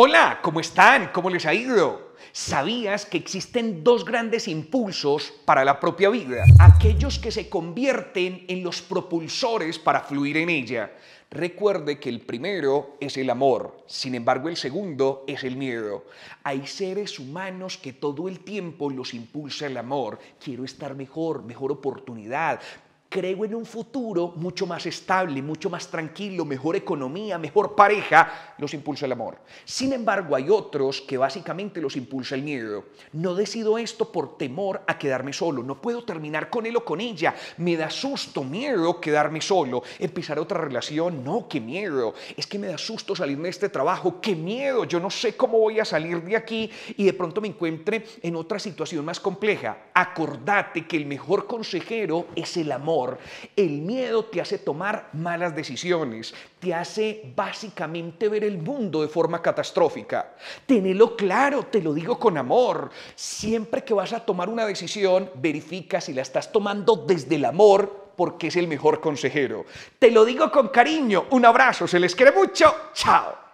Hola, ¿cómo están? ¿Cómo les ha ido? ¿Sabías que existen dos grandes impulsos para la propia vida? Aquellos que se convierten en los propulsores para fluir en ella. Recuerde que el primero es el amor, sin embargo el segundo es el miedo. Hay seres humanos que todo el tiempo los impulsa el amor. Quiero estar mejor, mejor oportunidad, creo en un futuro mucho más estable, mucho más tranquilo, mejor economía, mejor pareja, los impulsa el amor. Sin embargo, hay otros que básicamente los impulsa el miedo. No decido esto por temor a quedarme solo, no puedo terminar con él o con ella, me da susto, miedo quedarme solo, empezar otra relación, no, qué miedo, es que me da susto salirme de este trabajo, qué miedo, yo no sé cómo voy a salir de aquí y de pronto me encuentre en otra situación más compleja. Acordate que el mejor consejero es el amor el miedo te hace tomar malas decisiones, te hace básicamente ver el mundo de forma catastrófica. Tenelo claro, te lo digo con amor. Siempre que vas a tomar una decisión, verifica si la estás tomando desde el amor porque es el mejor consejero. Te lo digo con cariño, un abrazo, se les quiere mucho, chao.